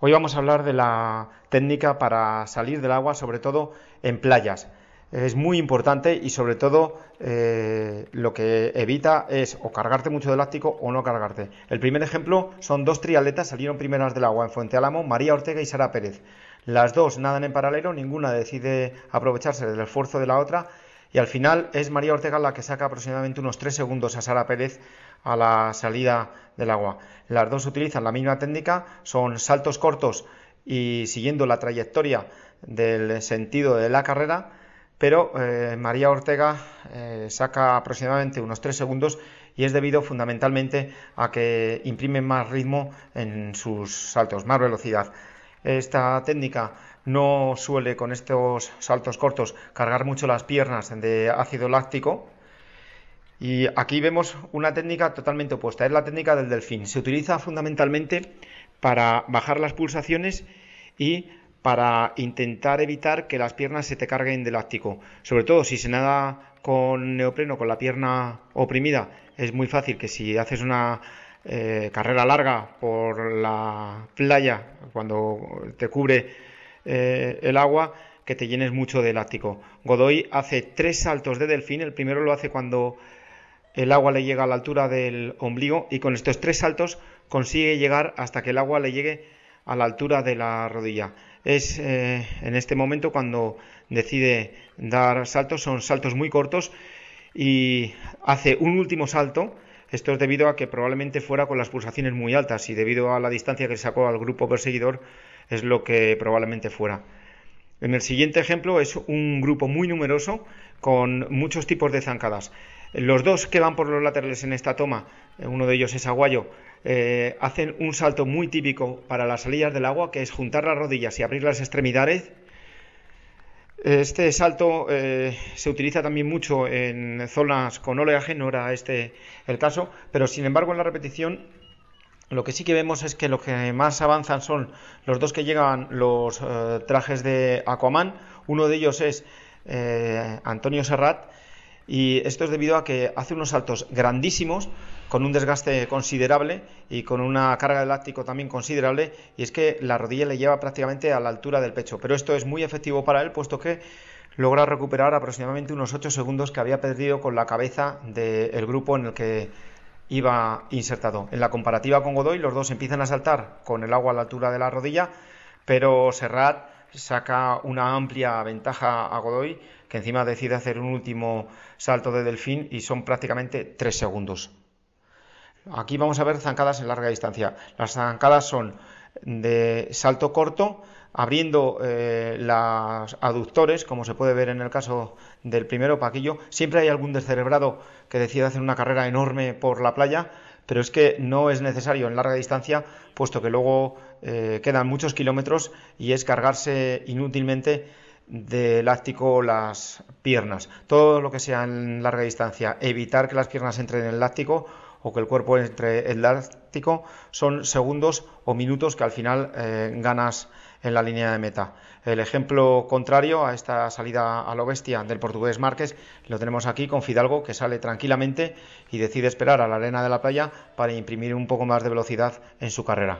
Hoy vamos a hablar de la técnica para salir del agua, sobre todo en playas. Es muy importante y sobre todo eh, lo que evita es o cargarte mucho de láctico o no cargarte. El primer ejemplo son dos triatletas salieron primeras del agua en Fuente Álamo, María Ortega y Sara Pérez. Las dos nadan en paralelo, ninguna decide aprovecharse del esfuerzo de la otra y al final es María Ortega la que saca aproximadamente unos 3 segundos a Sara Pérez a la salida del agua. Las dos utilizan la misma técnica, son saltos cortos y siguiendo la trayectoria del sentido de la carrera, pero eh, María Ortega eh, saca aproximadamente unos 3 segundos y es debido fundamentalmente a que imprime más ritmo en sus saltos, más velocidad. Esta técnica no suele con estos saltos cortos cargar mucho las piernas de ácido láctico. Y aquí vemos una técnica totalmente opuesta, es la técnica del delfín. Se utiliza fundamentalmente para bajar las pulsaciones y para intentar evitar que las piernas se te carguen de láctico. Sobre todo si se nada con neopreno, con la pierna oprimida, es muy fácil que si haces una eh, carrera larga por la playa cuando te cubre eh, el agua, que te llenes mucho de láctico... Godoy hace tres saltos de delfín, el primero lo hace cuando el agua le llega a la altura del ombligo y con estos tres saltos consigue llegar hasta que el agua le llegue a la altura de la rodilla. Es eh, en este momento cuando decide dar saltos, son saltos muy cortos y hace un último salto esto es debido a que probablemente fuera con las pulsaciones muy altas y debido a la distancia que sacó al grupo perseguidor es lo que probablemente fuera. En el siguiente ejemplo es un grupo muy numeroso con muchos tipos de zancadas. Los dos que van por los laterales en esta toma, eh, uno de ellos es Aguayo, eh, hacen un salto muy típico para las salidas del agua, que es juntar las rodillas y abrir las extremidades este salto eh, se utiliza también mucho en zonas con oleaje, no era este el caso, pero sin embargo en la repetición lo que sí que vemos es que los que más avanzan son los dos que llegan los eh, trajes de Aquaman, uno de ellos es eh, Antonio Serrat, y esto es debido a que hace unos saltos grandísimos con un desgaste considerable y con una carga de láctico también considerable, y es que la rodilla le lleva prácticamente a la altura del pecho. Pero esto es muy efectivo para él, puesto que logra recuperar aproximadamente unos 8 segundos que había perdido con la cabeza del grupo en el que iba insertado. En la comparativa con Godoy, los dos empiezan a saltar con el agua a la altura de la rodilla, pero Serrat saca una amplia ventaja a Godoy, que encima decide hacer un último salto de delfín y son prácticamente 3 segundos. Aquí vamos a ver zancadas en larga distancia. Las zancadas son de salto corto, abriendo eh, los aductores, como se puede ver en el caso del primero Paquillo. Siempre hay algún descerebrado que decide hacer una carrera enorme por la playa, pero es que no es necesario en larga distancia, puesto que luego eh, quedan muchos kilómetros y es cargarse inútilmente de láctico las piernas. Todo lo que sea en larga distancia, evitar que las piernas entren en el láctico o que el cuerpo entre el elástico son segundos o minutos que al final eh, ganas en la línea de meta. El ejemplo contrario a esta salida a lo bestia del portugués Márquez lo tenemos aquí con Fidalgo que sale tranquilamente y decide esperar a la arena de la playa para imprimir un poco más de velocidad en su carrera.